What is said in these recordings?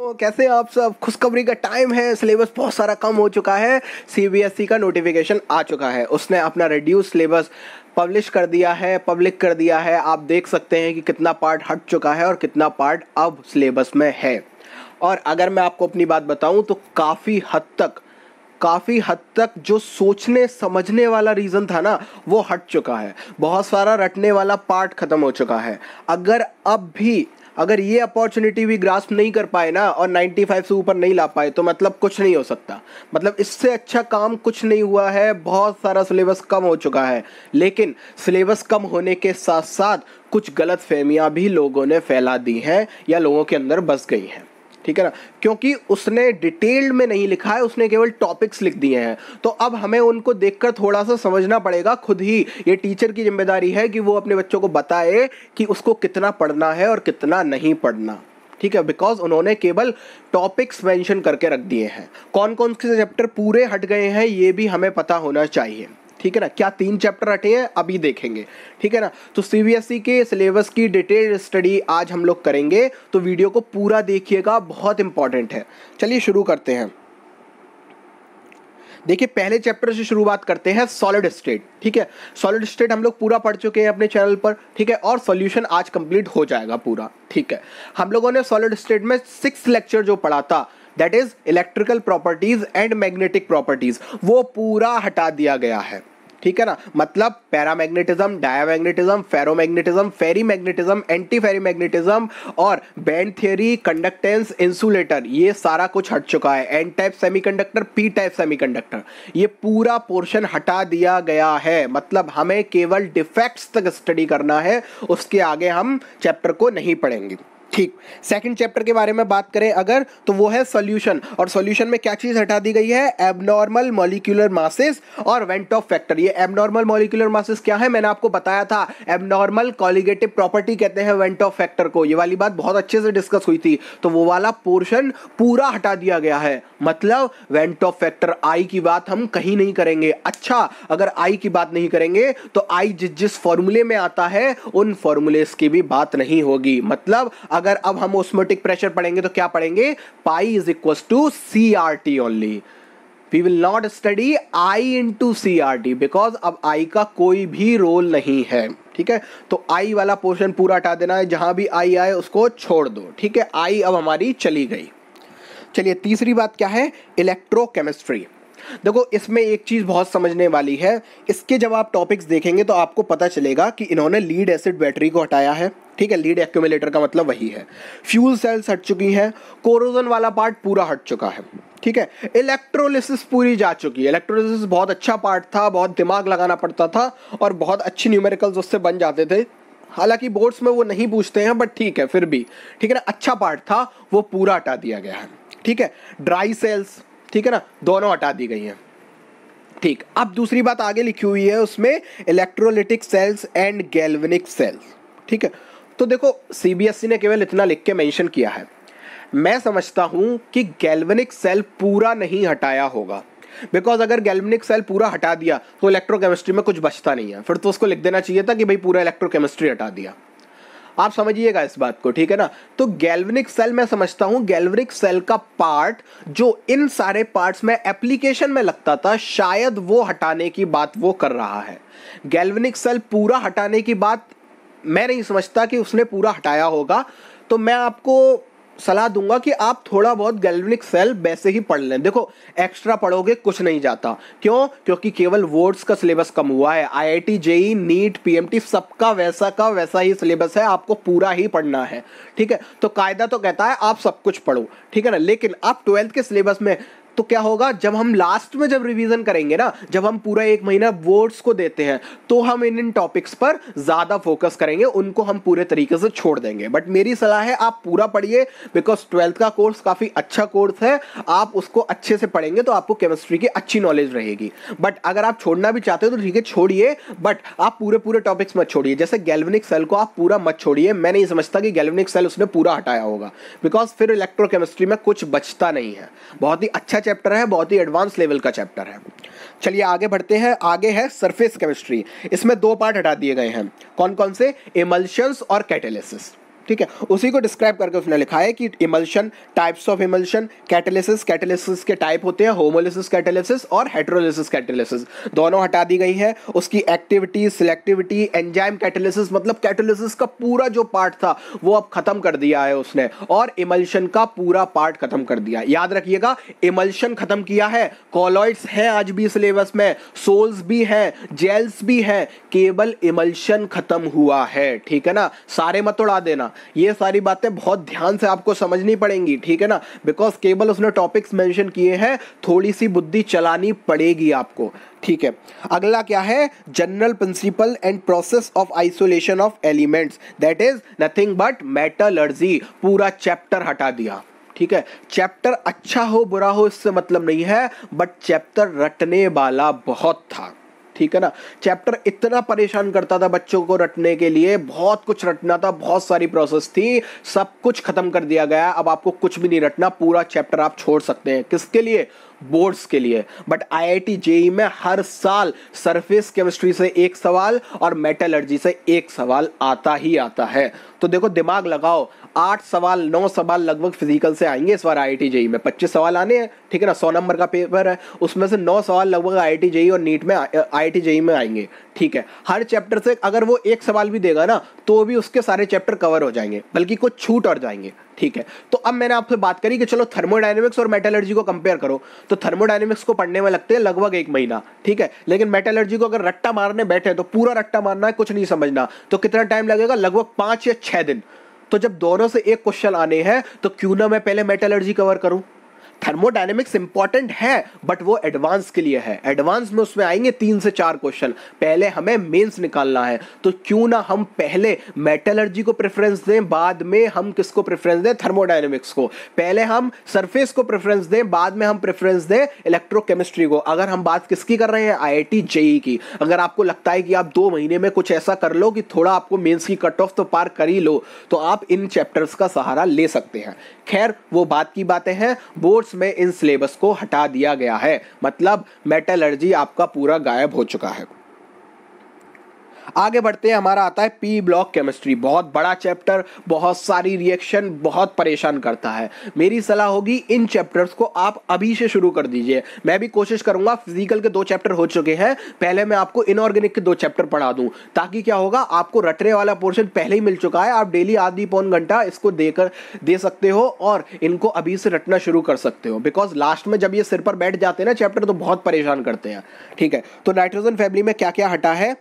तो कैसे आप सब खुशखबरी का टाइम है सिलेबस बहुत सारा कम हो चुका है सीबीएसई e का नोटिफिकेशन आ चुका है उसने अपना रिड्यूस सिलेबस पब्लिश कर दिया है पब्लिक कर दिया है आप देख सकते हैं कि कितना पार्ट हट चुका है और कितना पार्ट अब सिलेबस में है और अगर मैं आपको अपनी बात बताऊं तो काफ़ी हद तक काफ़ी हद तक जो सोचने समझने वाला रीज़न था ना वो हट चुका है बहुत सारा रटने वाला पार्ट ख़त्म हो चुका है अगर अब भी अगर ये अपॉर्चुनिटी भी ग्रास्प नहीं कर पाए ना और 95 से ऊपर नहीं ला पाए तो मतलब कुछ नहीं हो सकता मतलब इससे अच्छा काम कुछ नहीं हुआ है बहुत सारा सिलेबस कम हो चुका है लेकिन सिलेबस कम होने के साथ साथ कुछ गलत फहमियाँ भी लोगों ने फैला दी हैं या लोगों के अंदर बस गई हैं ठीक है ना क्योंकि उसने डिटेल्ड में नहीं लिखा है उसने केवल टॉपिक्स लिख दिए हैं तो अब हमें उनको देखकर थोड़ा सा समझना पड़ेगा खुद ही ये टीचर की जिम्मेदारी है कि वो अपने बच्चों को बताए कि उसको कितना पढ़ना है और कितना नहीं पढ़ना ठीक है बिकॉज उन्होंने केवल टॉपिक्स मेंशन करके रख दिए हैं कौन कौन से चैप्टर पूरे हट गए हैं ये भी हमें पता होना चाहिए ठीक है ना क्या तीन चैप्टर हटे हैं अभी देखेंगे ठीक है ना तो सीबीएसई e के सिलेबस की डिटेल स्टडी आज हम लोग करेंगे तो वीडियो को पूरा देखिएगा बहुत इंपॉर्टेंट है चलिए शुरू करते हैं देखिए पहले चैप्टर से शुरुआत करते हैं सॉलिड स्टेट ठीक है सॉलिड स्टेट हम लोग पूरा पढ़ चुके हैं अपने चैनल पर ठीक है और सॉल्यूशन आज कंप्लीट हो जाएगा पूरा ठीक है हम लोगों ने सॉलिड स्टेट में सिक्स लेक्चर जो पढ़ा था that is electrical properties and magnetic properties वो पूरा हटा दिया गया है ठीक है ना मतलब paramagnetism magnetism ferromagnetism magnetism anti ferri magnetism और बैंड थियरी कंडक्टेंस इंसुलेटर ये सारा कुछ हट चुका है N type semiconductor P type semiconductor ये पूरा पोर्शन हटा दिया गया है मतलब हमें केवल डिफेक्ट्स तक स्टडी करना है उसके आगे हम चैप्टर को नहीं पढ़ेंगे ठीक सेकंड चैप्टर के बारे में बात करें अगर तो वो है सॉल्यूशन और सॉल्यूशन में क्या चीज़ हटा दी गई है एबनॉर्मल मॉलिक्यूलर मासेस और वेंट ऑफ फैक्टर ये एबनॉर्मल मॉलिक्यूलर मासेस क्या है मैंने आपको बताया था एबनॉर्मल कॉलिगेटिव प्रॉपर्टी कहते हैं वेंट ऑफ फैक्टर को ये वाली बात बहुत अच्छे से डिस्कस हुई थी तो वो वाला पोर्शन पूरा हटा दिया गया है मतलब वेंट ऑफ फैक्टर आई की बात हम कहीं नहीं करेंगे अच्छा अगर आई की बात नहीं करेंगे तो आई जिस जिस फॉर्मूले में आता है उन फॉर्मूलेस की भी बात नहीं होगी मतलब अगर अब हम ओस्मोटिक प्रेशर पढ़ेंगे तो क्या पढ़ेंगे pi is equal to C R T only we will not study I into C C R टी बिकॉज अब आई का कोई भी रोल नहीं है ठीक है तो आई वाला पोर्शन पूरा हटा देना है जहां भी आई आए उसको छोड़ दो ठीक है आई अब हमारी चली गई चलिए तीसरी बात क्या है इलेक्ट्रोकेमिस्ट्री देखो इसमें एक चीज़ बहुत समझने वाली है इसके जब आप टॉपिक्स देखेंगे तो आपको पता चलेगा कि इन्होंने लीड एसिड बैटरी को हटाया है ठीक है लीड एक्यूमुलेटर का मतलब वही है फ्यूल सेल्स हट चुकी हैं कोरोजन वाला पार्ट पूरा हट चुका है ठीक है इलेक्ट्रोलिसिस पूरी जा चुकी है इलेक्ट्रोलिसिस बहुत अच्छा पार्ट था बहुत दिमाग लगाना पड़ता था और बहुत अच्छी न्यूमेरिकल्स उससे बन जाते थे हालांकि बोर्ड्स में वो नहीं पूछते हैं बट ठीक है फिर भी ठीक है ना अच्छा पार्ट था वो पूरा हटा दिया गया है ठीक है ड्राई सेल्स ठीक है ना दोनों हटा दी गई हैं ठीक अब दूसरी बात आगे लिखी हुई है उसमें electrolytic cells and galvanic cells ठीक है तो देखो सीबीएसई e ने केवल इतना लिख के मेंशन किया है मैं समझता हूँ कि गैल्वेनिक सेल पूरा नहीं हटाया होगा बिकॉज अगर गैल्वेनिक सेल पूरा हटा दिया तो इलेक्ट्रोकेमिस्ट्री में कुछ बचता नहीं है फिर तो उसको लिख देना चाहिए था कि भाई पूरा इलेक्ट्रोकेमिस्ट्री हटा दिया आप समझिएगा इस बात को ठीक है ना तो गैल्वनिक सेल मैं समझता हूं गैल्वनिक सेल का पार्ट जो इन सारे पार्ट्स में एप्लीकेशन में लगता था शायद वो हटाने की बात वो कर रहा है गैल्वनिक सेल पूरा हटाने की बात मैं नहीं समझता कि उसने पूरा हटाया होगा तो मैं आपको सलाह दूंगा कि आप थोड़ा बहुत गैल्वेनिक सेल वैसे ही पढ़ लें देखो एक्स्ट्रा पढ़ोगे कुछ नहीं जाता क्यों क्योंकि केवल वर्ड्स का सिलेबस कम हुआ है आईआईटी जेई नीट पीएमटी सबका वैसा का वैसा ही सिलेबस है आपको पूरा ही पढ़ना है ठीक है तो कायदा तो कहता है आप सब कुछ पढ़ो ठीक है ना लेकिन आप ट्वेल्थ के सिलेबस में तो क्या होगा जब हम लास्ट में जब रिवीजन करेंगे ना जब हम पूरा एक महीना वर्ड्स को देते हैं तो हम इन इन टॉपिक्स पर ज़्यादा फोकस करेंगे उनको हम पूरे तरीके से छोड़ देंगे बट मेरी सलाह है आप पूरा पढ़िए बिकॉज ट्वेल्थ का कोर्स काफ़ी अच्छा कोर्स है आप उसको अच्छे से पढ़ेंगे तो आपको केमिस्ट्री की अच्छी नॉलेज रहेगी बट अगर आप छोड़ना भी चाहते हो तो ठीक है छोड़िए बट आप पूरे पूरे टॉपिक्स मत छोड़िए जैसे गैल्वनिक सेल को आप पूरा मत छोड़िए मैं नहीं समझता कि गैल्वनिक सेल उसने पूरा हटाया होगा बिकॉज फिर इलेक्ट्रोकेमिस्ट्री में कुछ बचता नहीं है बहुत ही अच्छा चैप्टर है बहुत ही एडवांस लेवल का चैप्टर है चलिए आगे बढ़ते हैं आगे है सरफेस केमिस्ट्री इसमें दो पार्ट हटा दिए गए हैं कौन कौन से इमल्शंस और कैटेलिसिस ठीक है उसी को डिस्क्राइब करके उसने लिखा है कि emulsion types of emulsion catalysis catalysis के टाइप होते हैं होमोलिसिस कैटेलिसिस और हेट्रोलिसिस कैटेलिसिस दोनों हटा दी गई है उसकी एक्टिविटी सिलेक्टिविटी एंजाइम कैटेलिसिस मतलब कैटेलिसिस का पूरा जो पार्ट था वो अब खत्म कर दिया है उसने और इमल्शन का पूरा पार्ट खत्म कर दिया याद रखिएगा इमल्शन खत्म किया है कॉलॉइड्स हैं आज भी सिलेबस में सोल्स भी हैं जेल्स भी हैं केवल इमल्शन खत्म हुआ है ठीक है ना सारे मत उड़ा देना ये सारी बातें बहुत ध्यान से आपको समझनी पड़ेंगी ठीक है ना बिकॉज केवल उसने टॉपिक्स मेंशन किए हैं थोड़ी सी बुद्धि चलानी पड़ेगी आपको ठीक है अगला क्या है general principle and process of isolation of elements that is nothing but metallurgy पूरा चैप्टर हटा दिया ठीक है चैप्टर अच्छा हो बुरा हो इससे मतलब नहीं है बट चैप्टर रटने वाला बहुत था ठीक है ना चैप्टर इतना परेशान करता था बच्चों को रटने के लिए बहुत कुछ रटना था बहुत सारी प्रोसेस थी सब कुछ खत्म कर दिया गया अब आपको कुछ भी नहीं रटना पूरा चैप्टर आप छोड़ सकते हैं किसके लिए बोर्ड्स के लिए बट टी जेई में हर साल सरफेस केमिस्ट्री से एक सवाल और मेटलर्जी से एक सवाल आता ही आता है तो देखो दिमाग लगाओ आठ सवाल नौ सवाल लगभग फिजिकल से आएंगे इस बार आई टी जेई में पच्चीस सवाल आने हैं ठीक है ना सौ नंबर का पेपर है उसमें से नौ सवाल लगभग आई टी जेई और नीट में आई टी जेई में आएंगे ठीक है हर चैप्टर से अगर वो एक सवाल भी देगा ना तो भी उसके सारे चैप्टर कवर हो जाएंगे बल्कि कुछ छूट और जाएंगे ठीक है तो अब मैंने आपसे बात करी कि चलो थर्मोडाइनमिक्स और मेटलर्जी को कंपेयर करो तो थर्मोडाइनमिक्स को पढ़ने में लगते हैं लगभग एक महीना ठीक है लेकिन मेटलर्जी को अगर रट्टा मारने बैठे तो पूरा रट्टा मारना है कुछ नहीं समझना तो कितना टाइम लगेगा लगभग पांच या छह छह दिन तो जब दोनों से एक क्वेश्चन आने हैं तो क्यों ना मैं पहले मेटलर्जी कवर करूं थर्मोडाइनमिक्स इंपॉर्टेंट है बट वो एडवांस के लिए है एडवांस में उसमें आएंगे तीन से चार क्वेश्चन पहले हमें मेंस निकालना है तो क्यों ना हम पहले मेटलर्जी को प्रेफरेंस दें बाद में हम किसको प्रेफरेंस दें थर्मोडाइनमिक्स को पहले हम सरफेस को प्रेफरेंस दें बाद में हम प्रेफरेंस दें इलेक्ट्रोकेमिस्ट्री को अगर हम बात किसकी कर रहे हैं आईआईटी जेई e की अगर आपको लगता है कि आप दो महीने में कुछ ऐसा कर लो कि थोड़ा आपको मेन्स की कट ऑफ तो पार कर ही लो तो आप इन चैप्टर्स का सहारा ले सकते हैं खैर वो बात की बातें हैं बोर्ड्स में इन सिलेबस को हटा दिया गया है मतलब मेटलर्जी आपका पूरा गायब हो चुका है आगे बढ़ते हैं हमारा आता है पी ब्लॉक केमिस्ट्री बहुत बड़ा चैप्टर बहुत सारी रिएक्शन बहुत परेशान करता है मेरी सलाह होगी इन चैप्टर्स को आप अभी से शुरू कर दीजिए मैं भी कोशिश करूंगा फिजिकल के दो चैप्टर हो चुके हैं पहले मैं आपको इनऑर्गेनिक के दो चैप्टर पढ़ा दूं ताकि क्या होगा आपको रटने वाला पोर्शन पहले ही मिल चुका है आप डेली आधी पौन घंटा इसको देकर दे सकते हो और इनको अभी से रटना शुरू कर सकते हो बिकॉज लास्ट में जब ये सिर पर बैठ जाते हैं ना चैप्टर तो बहुत परेशान करते हैं ठीक है तो नाइट्रोजन फैमिली में क्या क्या हटा है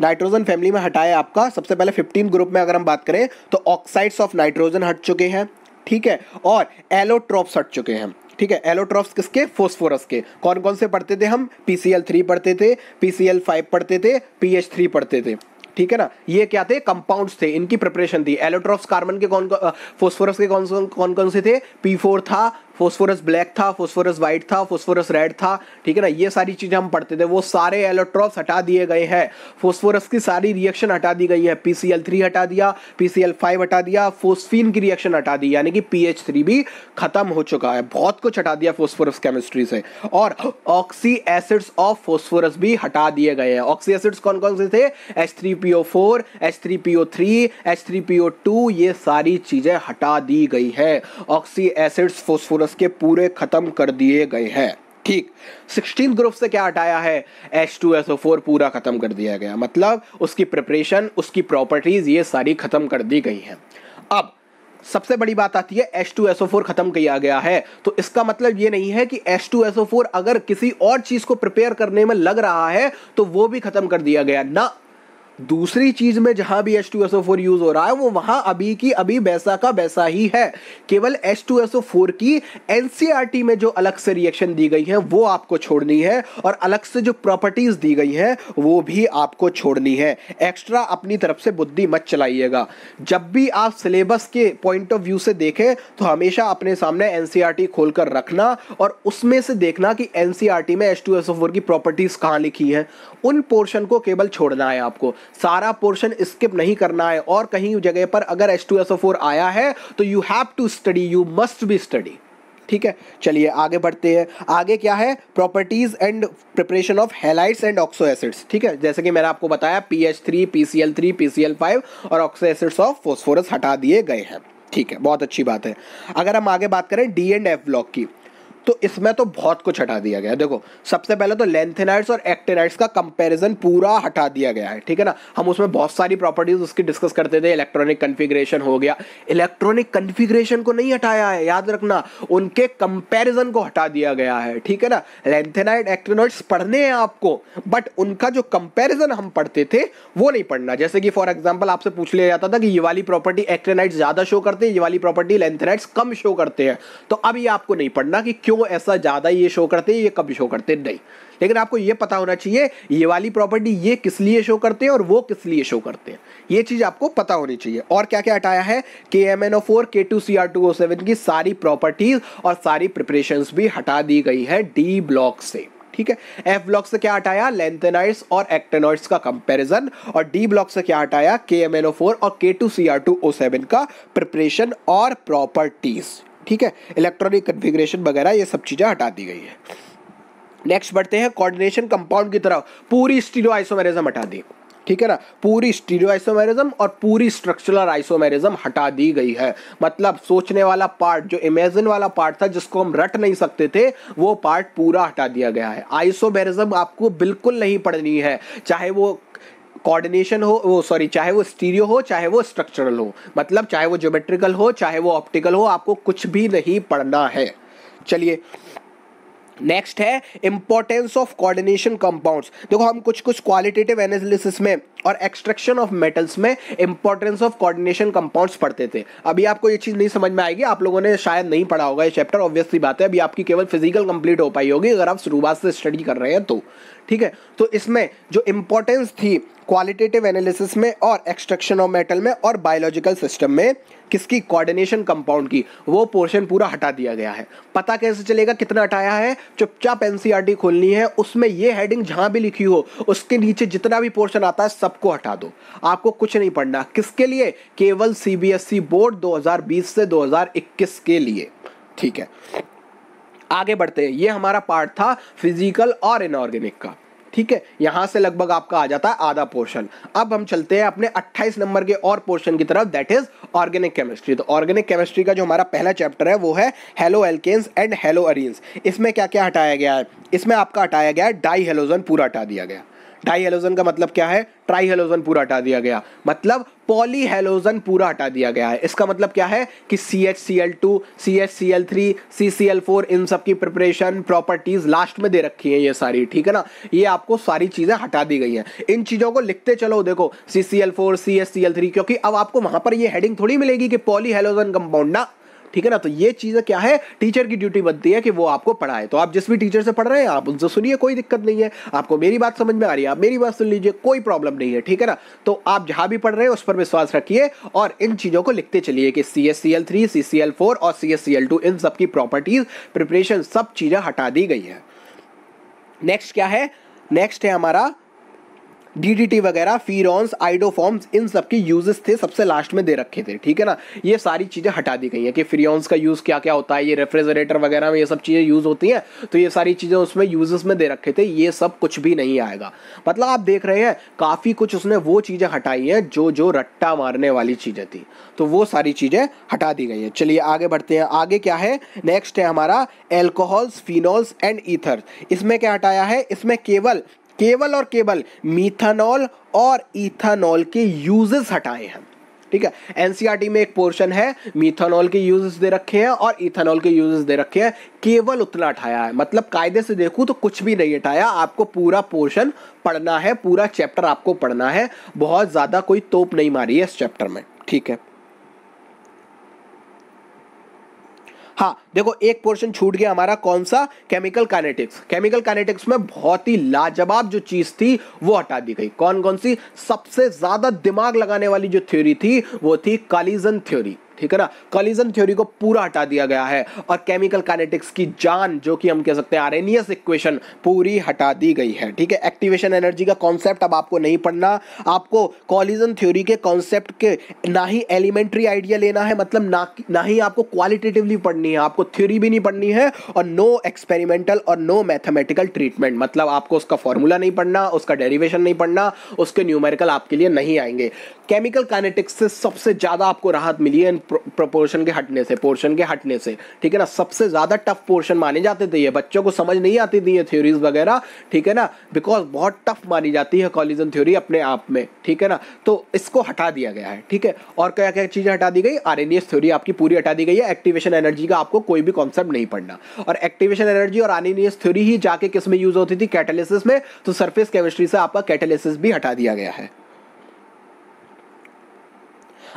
नाइट्रोजन फैमिली में हटाए आपका सबसे पहले फिफ्टीन ग्रुप में अगर हम बात करें तो ऑक्साइड्स ऑफ नाइट्रोजन हट चुके हैं ठीक है और एलोट्रॉप्स हट चुके हैं ठीक है एलोट्रॉप्स किसके फोस्फोरस के कौन कौन से पढ़ते थे हम पी सी एल थ्री पढ़ते थे पी सी एल फाइव पढ़ते थे पी एच थ्री पढ़ते थे ठीक है ना ये क्या थे कंपाउंड्स थे इनकी प्रिपरेशन थी एलोट्रॉप्स कार्बन के कौन फोस्फोरस के कौन कौन कौन से थे पी फोर था फोस्फोरस ब्लैक था फोस्फोरस व्हाइट था फोस्फोरस रेड था ठीक है ना ये सारी चीज़ें हम पढ़ते थे वो सारे एलोट्रॉप्स हटा दिए गए हैं फोस्फोरस की सारी रिएक्शन हटा दी गई है पी हटा दिया पी हटा दिया फोस्फीन की रिएक्शन हटा दी यानी कि पी थ्री भी खत्म हो चुका है बहुत कुछ हटा दिया फोस्फोरस केमिस्ट्री से और ऑक्सी एसिड्स ऑफ फोस्फोरस भी हटा दिए गए हैं ऑक्सी एसिड्स कौन कौन से थे H three P O four H three P O three H three P O two ये सारी चीज़ें हटा दी गई है ऑक्सी एसिड्स फोस्फोरस बोनस के पूरे खत्म कर दिए गए हैं ठीक सिक्सटीन ग्रुप से क्या हटाया है H two S O four पूरा खत्म कर दिया गया मतलब उसकी प्रिपरेशन उसकी प्रॉपर्टीज ये सारी खत्म कर दी गई हैं अब सबसे बड़ी बात आती है H two S O four खत्म किया गया है तो इसका मतलब ये नहीं है कि H two S O four अगर किसी और चीज को प्रिपेयर करने में लग रहा है तो वो भी खत्म कर दिया गया ना दूसरी चीज में जहां भी एस टू फोर यूज हो रहा है वो वहां अभी की अभी वैसा का वैसा ही है केवल एस टू फोर की एनसीआर टी e में जो अलग से रिएक्शन दी गई है वो आपको छोड़नी है और अलग से जो प्रॉपर्टीज दी गई है वो भी आपको छोड़नी है एक्स्ट्रा अपनी तरफ से बुद्धि मत चलाइएगा जब भी आप सिलेबस के पॉइंट ऑफ व्यू से देखें तो हमेशा अपने सामने एनसीआर टी e खोल कर रखना और उसमें से देखना कि एनसीआर टी e में एस टू फोर की प्रॉपर्टीज कहाँ लिखी है उन पोर्शन को केवल छोड़ना है आपको सारा पोर्शन स्किप नहीं करना है और कहीं जगह पर अगर S two S O four आया है तो you have to study you must be study ठीक है चलिए आगे बढ़ते हैं आगे क्या है properties and preparation of halides and oxo acids ठीक है जैसे कि मैंने आपको बताया P H three P C L three P C L five और ऑक्सो एसिड्स ऑफ फोस्फोरस हटा दिए गए हैं ठीक है बहुत अच्छी बात है अगर हम आगे बात करें डी एंड एफ ब्लॉक की तो इसमें तो बहुत कुछ हटा दिया गया है देखो सबसे पहले तो लेंथेनाइड्स और एक्टेनाइड्स का कंपैरिजन पूरा हटा दिया गया है ठीक है ना हम उसमें बहुत सारी प्रॉपर्टीज उसकी डिस्कस करते थे इलेक्ट्रॉनिक कन्फिग्रेशन हो गया इलेक्ट्रॉनिक कन्फिग्रेशन को नहीं हटाया है याद रखना उनके कंपेरिजन को हटा दिया गया है ठीक है ना लेंथेनाइड एक्टेनाइड्स पढ़ने हैं आपको बट उनका जो कंपेरिजन हम पढ़ते थे वो नहीं पढ़ना जैसे कि फॉर एग्जाम्पल आपसे पूछ लिया जाता था कि ये वाली प्रॉपर्टी एक्टेनाइड्स ज़्यादा शो करते हैं ये वाली प्रॉपर्टी लेंथेनाइड्स कम शो करते हैं तो अभी आपको नहीं पढ़ना कि क्यों शो ऐसा ज़्यादा ये शो करते हैं ये कब शो करते नहीं लेकिन आपको ये पता होना चाहिए ये वाली प्रॉपर्टी ये किस लिए शो करते हैं और वो किस लिए शो करते हैं ये चीज़ आपको पता होनी चाहिए और क्या क्या हटाया है K M N O four K two सी आर टू ओ सेवन की सारी प्रॉपर्टीज़ और सारी प्रिपरेशंस भी हटा दी गई है डी ब्लॉक से ठीक है एफ ब्लॉक से क्या हटाया लेंथेनाइड्स और एक्टेनॉइड्स का कंपैरिजन और डी ब्लॉक से क्या हटाया के एम एन ओ फोर और के टू सी आर टू ओ सेवन का प्रिपरेशन और प्रॉपर्टीज ठीक है इलेक्ट्रॉनिक कन्फिग्रेशन वगैरह ये सब चीज़ें हटा दी गई है नेक्स्ट बढ़ते हैं कोऑर्डिनेशन कंपाउंड की तरफ पूरी स्टीरियो आइसोमेरिज्म हटा दी ठीक है ना पूरी स्टीरियो आइसोमेरिज्म और पूरी स्ट्रक्चरल आइसोमेरिज्म हटा दी गई है मतलब सोचने वाला पार्ट जो इमेजिन वाला पार्ट था जिसको हम रट नहीं सकते थे वो पार्ट पूरा हटा दिया गया है आइसोमेरिज्म आपको बिल्कुल नहीं पढ़नी है चाहे वो कोऑर्डिनेशन हो वो सॉरी चाहे वो स्टीरियो हो चाहे वो स्ट्रक्चरल हो मतलब चाहे वो ज्योमेट्रिकल हो चाहे वो ऑप्टिकल हो आपको कुछ भी नहीं पढ़ना है चलिए नेक्स्ट है इंपॉर्टेंस ऑफ कोऑर्डिनेशन कंपाउंड्स देखो हम कुछ कुछ क्वालिटेटिव एनालिसिस में और एक्सट्रैक्शन ऑफ मेटल्स में इंपॉर्टेंस ऑफ कोऑर्डिनेशन कंपाउंड्स पढ़ते थे अभी आपको ये चीज़ नहीं समझ में आएगी आप लोगों ने शायद नहीं पढ़ा होगा ये चैप्टर ऑब्वियसली बात है अभी आपकी केवल फिजिकल कंप्लीट हो पाई होगी अगर आप शुरुआत से स्टडी कर रहे हैं तो ठीक है तो इसमें जो इम्पोर्टेंस थी क्वालिटेटिव एनालिसिस में और एक्सट्रक्शन ऑफ मेटल में और बायोलॉजिकल सिस्टम में किसकी कोऑर्डिनेशन कंपाउंड की वो पोर्शन पूरा हटा दिया गया है पता कैसे चलेगा कितना हटाया है चुपचाप एनसीईआरटी e खोलनी है उसमें ये हेडिंग जहां भी लिखी हो उसके नीचे जितना भी पोर्शन आता है सबको हटा दो आपको कुछ नहीं पढ़ना किसके लिए केवल सीबीएसई बोर्ड 2020 से 2021 के लिए ठीक है आगे बढ़ते हैं ये हमारा पार्ट था फिजिकल और इनऑर्गेनिक का ठीक है यहाँ से लगभग आपका आ जाता है आधा पोर्शन अब हम चलते हैं अपने 28 नंबर के और पोर्शन की तरफ दैट इज ऑर्गेनिक केमिस्ट्री तो ऑर्गेनिक केमिस्ट्री का जो हमारा पहला चैप्टर है वो है halo alkanes and halo arenes इसमें क्या क्या हटाया गया है इसमें आपका हटाया गया है डाई हेलोजन पूरा हटा दिया गया ढाई हेलोजन का मतलब क्या है ट्राई हेलोजन पूरा हटा दिया गया मतलब पॉली हेलोजन पूरा हटा दिया गया है इसका मतलब क्या है कि C H C L two C H C L three C C L four इन सब की प्रिपरेशन प्रॉपर्टीज लास्ट में दे रखी है ये सारी ठीक है ना ये आपको सारी चीज़ें हटा दी गई हैं इन चीज़ों को लिखते चलो देखो C C L four C H C L three क्योंकि अब आपको वहां पर ये हेडिंग थोड़ी मिलेगी कि पॉली हेलोजन कंपाउंड ना ठीक है ना तो ये चीज क्या है टीचर की ड्यूटी बनती है कि वो आपको पढ़ाए तो आप जिस भी टीचर से पढ़ रहे हैं आप उनसे सुनिए कोई दिक्कत नहीं है आपको मेरी बात समझ में आ रही है आप मेरी बात सुन लीजिए कोई प्रॉब्लम नहीं है ठीक है ना तो आप जहां भी पढ़ रहे हैं उस पर विश्वास रखिए और इन चीज़ों को लिखते चलिए कि C S C L three C C L four और C S C L two इन सबकी प्रॉपर्टीज प्रिपरेशन सब चीज़ें हटा दी गई है नेक्स्ट क्या है नेक्स्ट है हमारा डीडीटी वगैरह फीरोन्स आइडोफॉर्म्स इन सब के यूजेस थे सबसे लास्ट में दे रखे थे ठीक है ना ये सारी चीज़ें हटा दी गई हैं कि फ्रियॉन्स का यूज़ क्या क्या होता है ये रेफ्रिजरेटर वगैरह में ये सब चीज़ें यूज़ होती हैं तो ये सारी चीज़ें उसमें यूजेस में दे रखे थे ये सब कुछ भी नहीं आएगा मतलब आप देख रहे हैं काफ़ी कुछ उसने वो चीज़ें हटाई हैं जो जो रट्टा मारने वाली चीज़ें थी तो वो सारी चीज़ें हटा दी गई हैं चलिए आगे बढ़ते हैं आगे क्या है नेक्स्ट है हमारा एल्कोहल्स फिनॉल्स एंड ईथर इसमें क्या हटाया है इसमें केवल केवल और केवल मीथानॉल और इथानॉल के यूजेस हटाए हैं ठीक है एनसीआरटी e में एक पोर्शन है मीथानॉल के यूजेस दे रखे हैं और इथानॉल के यूजेस दे रखे हैं केवल उतना हटाया है मतलब कायदे से देखूं तो कुछ भी नहीं हटाया आपको पूरा पोर्शन पढ़ना है पूरा चैप्टर आपको पढ़ना है बहुत ज़्यादा कोई तोप नहीं मारी है इस चैप्टर में ठीक है हाँ देखो एक पोर्शन छूट गया हमारा कौन सा केमिकल काइनेटिक्स केमिकल काइनेटिक्स में बहुत ही लाजवाब जो चीज थी वो हटा दी गई कौन कौन सी सबसे ज्यादा दिमाग लगाने वाली जो थ्योरी थी वो थी कालीजन थ्योरी ठीक है ना कॉलिजन थ्योरी को पूरा हटा दिया गया है और केमिकल काइनेटिक्स की जान जो कि हम कह सकते हैं आरेनियस इक्वेशन पूरी हटा दी गई है ठीक है एक्टिवेशन एनर्जी का कॉन्सेप्ट अब आपको नहीं पढ़ना आपको कॉलिजन थ्योरी के कॉन्सेप्ट के ना ही एलिमेंट्री आइडिया लेना है मतलब ना ना ही आपको क्वालिटेटिवली पढ़नी है आपको थ्योरी भी नहीं पढ़नी है और नो एक्सपेरिमेंटल और नो मैथमेटिकल ट्रीटमेंट मतलब आपको उसका फॉर्मूला नहीं पढ़ना उसका डेरिवेशन नहीं पढ़ना उसके न्यूमेरिकल आपके लिए नहीं आएंगे केमिकल काइनेटिक्स से सबसे ज़्यादा आपको राहत मिली है प्रोपोर्शन के हटने से पोर्शन के हटने से ठीक है ना सबसे ज़्यादा टफ पोर्शन माने जाते थे ये बच्चों को समझ नहीं आती थी ये थ्योरीज वगैरह ठीक है ना बिकॉज बहुत टफ मानी जाती है कॉलिजन थ्योरी अपने आप में ठीक है ना तो इसको हटा दिया गया है ठीक है और क्या क्या चीज़ें हटा दी गई आर थ्योरी आपकी पूरी हटा दी गई है एक्टिवेशन एनर्जी का आपको कोई भी कॉन्सेप्ट नहीं पढ़ना और एक्टिवेशन एनर्जी और आर थ्योरी ही जाके किस में यूज होती थी कैटेलिसिस में तो सर्फेस केमिस्ट्री से आपका कैटेलिसिस भी हटा दिया गया है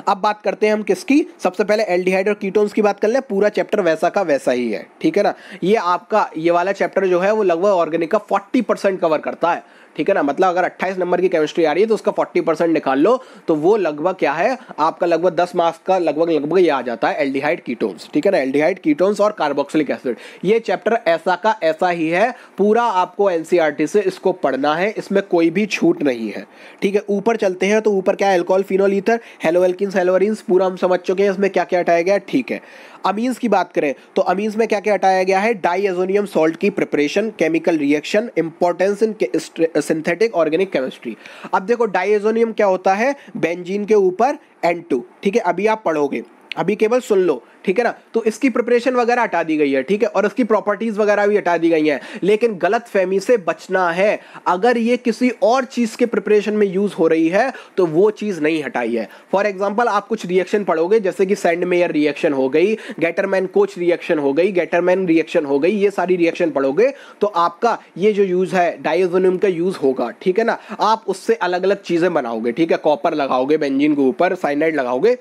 अब बात करते हैं हम किसकी सबसे पहले एल्डिहाइड और कीटोन्स की बात कर ले पूरा चैप्टर वैसा का वैसा ही है ठीक है ना ये आपका ये वाला चैप्टर जो है वो लगभग ऑर्गेनिक का फोर्टी परसेंट कवर करता है ठीक है ना मतलब अगर 28 नंबर की केमिस्ट्री आ रही है तो उसका 40 परसेंट निकाल लो तो वो लगभग क्या है आपका लगभग 10 मार्क्स का लगभग लगभग ये आ जाता है एल्डिहाइड कीटोन्स ठीक है ना एल्डिहाइड कीटोन्स और कार्बोक्सिलिक एसिड ये चैप्टर ऐसा का ऐसा ही है पूरा आपको एन e से इसको पढ़ना है इसमें कोई भी छूट नहीं है ठीक है ऊपर चलते हैं तो ऊपर क्या एल्कोहल फिनोलीथर ईथर हेलो पूरा हम समझ चुके हैं इसमें क्या क्या हटाया गया ठीक है अमीन्स की बात करें तो अमीन्स में क्या क्या हटाया गया है डाईएजोनियम सॉल्ट की preparation chemical reaction importance in synthetic organic chemistry अब देखो डाईएजोनियम क्या होता है बेंजीन के ऊपर एन ठीक है अभी आप पढ़ोगे अभी केवल सुन लो ठीक है ना तो इसकी प्रिपरेशन वगैरह हटा दी गई है ठीक है और इसकी प्रॉपर्टीज वगैरह भी हटा दी गई हैं लेकिन गलत फहमी से बचना है अगर ये किसी और चीज के प्रिपरेशन में यूज हो रही है तो वो चीज नहीं हटाई है फॉर एग्जाम्पल आप कुछ रिएक्शन पढ़ोगे जैसे कि सैंडमेयर रिएक्शन हो गई गैटरमैन कोच रिएक्शन हो गई गैटरमैन रिएक्शन हो गई ये सारी रिएक्शन पढ़ोगे तो आपका ये जो यूज है डाइजोनियम का यूज होगा ठीक है ना आप उससे अलग अलग चीजें बनाओगे ठीक है कॉपर लगाओगे बेंजिन के ऊपर साइनाइड लगाओगे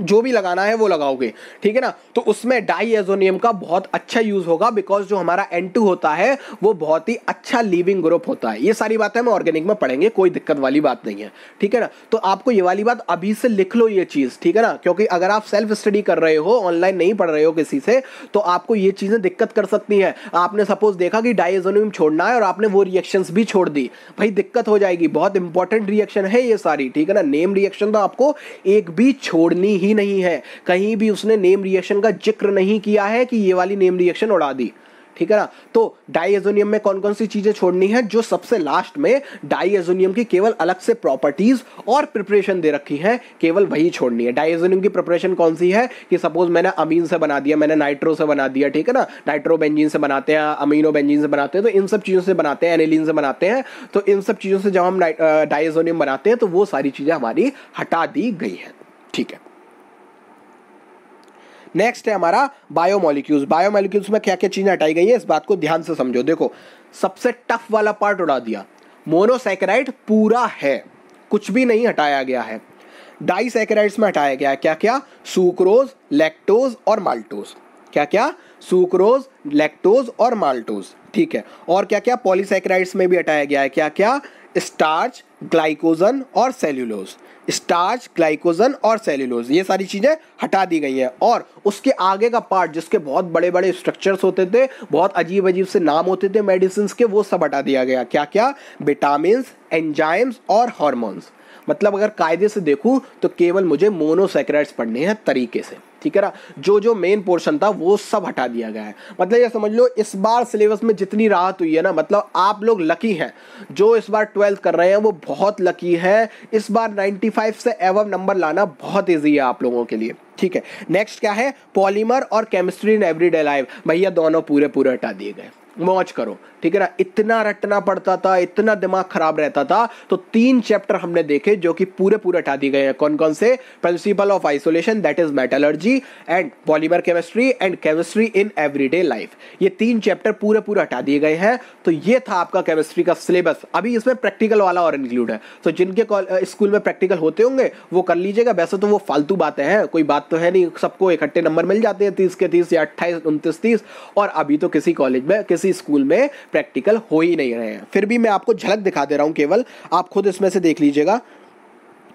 जो भी लगाना है वो लगाओगे ठीक है ना तो उसमें डाई एजोनियम का बहुत अच्छा यूज होगा बिकॉज जो हमारा एन होता है वो बहुत ही अच्छा लिविंग ग्रुप होता है ये सारी बातें हम ऑर्गेनिक में पढ़ेंगे कोई दिक्कत वाली बात नहीं है ठीक है ना तो आपको ये वाली बात अभी से लिख लो ये चीज ठीक है ना क्योंकि अगर आप सेल्फ स्टडी कर रहे हो ऑनलाइन नहीं पढ़ रहे हो किसी से तो आपको ये चीजें दिक्कत कर सकती है आपने सपोज देखा कि एजोनियम छोड़ना है और आपने वो रिएक्शन भी छोड़ दी भाई दिक्कत हो जाएगी बहुत इंपॉर्टेंट रिएक्शन है ये सारी ठीक है ना नेम रिएक्शन तो आपको एक भी छोड़नी ही ही नहीं है कहीं भी उसने नेम रिएक्शन का जिक्र नहीं किया है कि ये वाली नेम रिएक्शन उड़ा दी ठीक है ना तो डाइएजोनियम में कौन कौन सी चीजें छोड़नी है जो सबसे लास्ट में डाइएजोनियम की केवल अलग से प्रॉपर्टीज और प्रिपरेशन दे रखी है केवल वही छोड़नी है डाइएजोनियम की प्रिपरेशन कौन सी है कि सपोज मैंने अमीन से बना दिया मैंने नाइट्रो से बना दिया ठीक है ना नाइट्रोबेंजीन से बनाते हैं अमीनो बेंजीन से बनाते हैं तो इन सब चीज़ों से बनाते हैं एनिलीन से बनाते हैं तो इन सब चीज़ों से जब हम डाइएजोनियम बनाते हैं तो वो सारी चीज़ें हमारी हटा दी गई है ठीक है नेक्स्ट है हमारा बायोमोलिक्यूल्स बायोमोलिक्यूल्स में क्या क्या चीज़ें हटाई गई है इस बात को ध्यान से समझो देखो सबसे टफ वाला पार्ट उड़ा दिया मोनोसैकेराइड पूरा है कुछ भी नहीं हटाया गया है डाइसैकेराइड्स में हटाया गया है क्या क्या सुक्रोज लैक्टोज और माल्टोज क्या क्या सुक्रोज लैक्टोज और माल्टोज ठीक है और क्या क्या पॉलीसैकेराइड्स में भी हटाया गया है क्या क्या स्टार्च ग्लाइकोजन और सेल्यूलोज स्टार्च ग्लाइकोजन और सेल्यूलोज ये सारी चीज़ें हटा दी गई हैं और उसके आगे का पार्ट जिसके बहुत बड़े बड़े स्ट्रक्चर्स होते थे बहुत अजीब अजीब से नाम होते थे मेडिसिन के वो सब हटा दिया गया क्या क्या विटामिन एंजाइम्स और हॉर्मोन्स मतलब अगर कायदे से देखूँ तो केवल मुझे मोनोसेक्राइड्स पढ़ने हैं तरीके से ठीक है ना जो जो मेन पोर्शन था वो सब हटा दिया गया है मतलब ये समझ लो इस बार सिलेबस में जितनी राहत हुई है ना मतलब आप लोग लकी हैं जो इस बार ट्वेल्थ कर रहे हैं वो बहुत लकी है इस बार 95 से एव नंबर लाना बहुत ईजी है आप लोगों के लिए ठीक है नेक्स्ट क्या है पॉलीमर और केमिस्ट्री इन एवरीडे लाइफ भैया दोनों पूरे पूरे हटा दिए गए मौज करो ठीक है ना इतना रटना पड़ता था इतना दिमाग खराब रहता था तो तीन चैप्टर हमने देखे जो कि पूरे पूरे हटा दिए गए हैं कौन कौन से principle of isolation that is metallurgy and polymer chemistry and chemistry in everyday life ये तीन चैप्टर पूरे पूरे हटा दिए गए हैं तो ये था आपका केमिस्ट्री का सिलेबस अभी इसमें प्रैक्टिकल वाला और इंक्लूड है तो जिनके स्कूल में प्रैक्टिकल होते होंगे वो कर लीजिएगा वैसे तो वो फालतू बातें हैं कोई बात तो है नहीं सबको इकट्ठे नंबर मिल जाते हैं तीस के तीस या अट्ठाईस उनतीस तीस और अभी तो किसी कॉलेज में किसी किसी स्कूल में प्रैक्टिकल हो ही नहीं रहे हैं फिर भी मैं आपको झलक दिखा दे रहा हूँ केवल आप खुद इसमें से देख लीजिएगा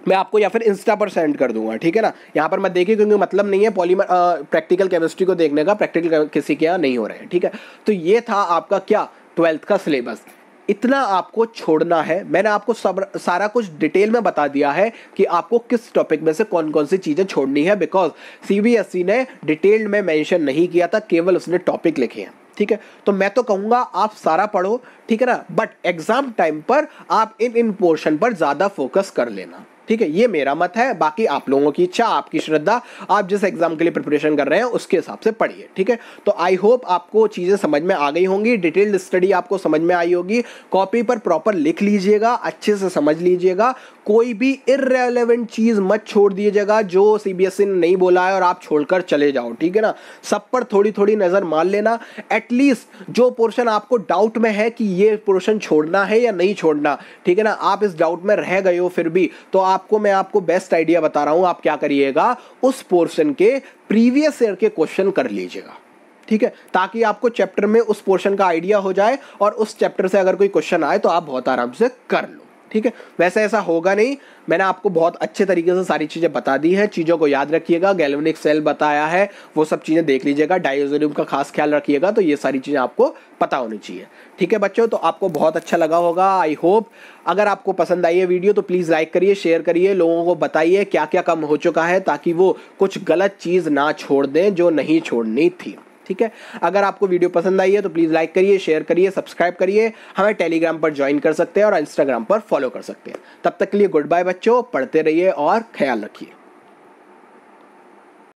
मैं आपको या फिर इंस्टा पर सेंड कर दूंगा ठीक है ना यहाँ पर मैं देखी क्योंकि मतलब नहीं है पॉलीमर प्रैक्टिकल केमिस्ट्री को देखने का प्रैक्टिकल किसी के यहाँ नहीं हो रहे हैं ठीक है तो ये था आपका क्या ट्वेल्थ का सिलेबस इतना आपको छोड़ना है मैंने आपको सब सारा कुछ डिटेल में बता दिया है कि आपको किस टॉपिक में से कौन कौन सी चीज़ें छोड़नी है बिकॉज ई e ने डिटेल्ड में मेंशन नहीं किया था केवल उसने टॉपिक लिखे हैं ठीक है तो मैं तो कहूँगा आप सारा पढ़ो ठीक है ना बट एग्ज़ाम टाइम पर आप इन इन पोर्शन पर ज़्यादा फोकस कर लेना ठीक है ये मेरा मत है बाकी आप लोगों की इच्छा आपकी श्रद्धा आप जिस एग्जाम के लिए प्रिपरेशन कर रहे हैं उसके हिसाब से पढ़िए ठीक है तो आई होप आपको चीज़ें समझ में आ गई होंगी डिटेल्ड स्टडी आपको समझ में आई होगी कॉपी पर प्रॉपर लिख लीजिएगा अच्छे से समझ लीजिएगा कोई भी इरेलीवेंट चीज़ मत छोड़ दीजिएगा जो सी e ने नहीं बोला है और आप छोड़कर चले जाओ ठीक है ना सब पर थोड़ी थोड़ी नज़र मान लेना एटलीस्ट जो पोर्शन आपको डाउट में है कि ये पोर्शन छोड़ना है या नहीं छोड़ना ठीक है ना आप इस डाउट में रह गए हो फिर भी तो आप आपको मैं आपको बेस्ट आइडिया बता रहा हूं आप क्या करिएगा उस पोर्शन के प्रीवियस ईयर के क्वेश्चन कर लीजिएगा ठीक है ताकि आपको चैप्टर में उस पोर्शन का आइडिया हो जाए और उस चैप्टर से अगर कोई क्वेश्चन आए तो आप बहुत आराम से कर लो ठीक है वैसे ऐसा होगा नहीं मैंने आपको बहुत अच्छे तरीके से सारी चीज़ें बता दी हैं चीज़ों को याद रखिएगा गैल्वेनिक सेल बताया है वो सब चीज़ें देख लीजिएगा डायोजोनियम का खास ख्याल रखिएगा तो ये सारी चीज़ें आपको पता होनी चाहिए ठीक है बच्चों तो आपको बहुत अच्छा लगा होगा आई होप अगर आपको पसंद आई है वीडियो तो प्लीज़ लाइक करिए शेयर करिए लोगों को बताइए क्या क्या कम हो चुका है ताकि वो कुछ गलत चीज़ ना छोड़ दें जो नहीं छोड़नी थी ठीक है अगर आपको वीडियो पसंद आई है तो प्लीज़ लाइक करिए शेयर करिए सब्सक्राइब करिए हमें टेलीग्राम पर ज्वाइन कर सकते हैं और इंस्टाग्राम पर फॉलो कर सकते हैं तब तक के लिए गुड बाय बच्चों पढ़ते रहिए और ख्याल रखिए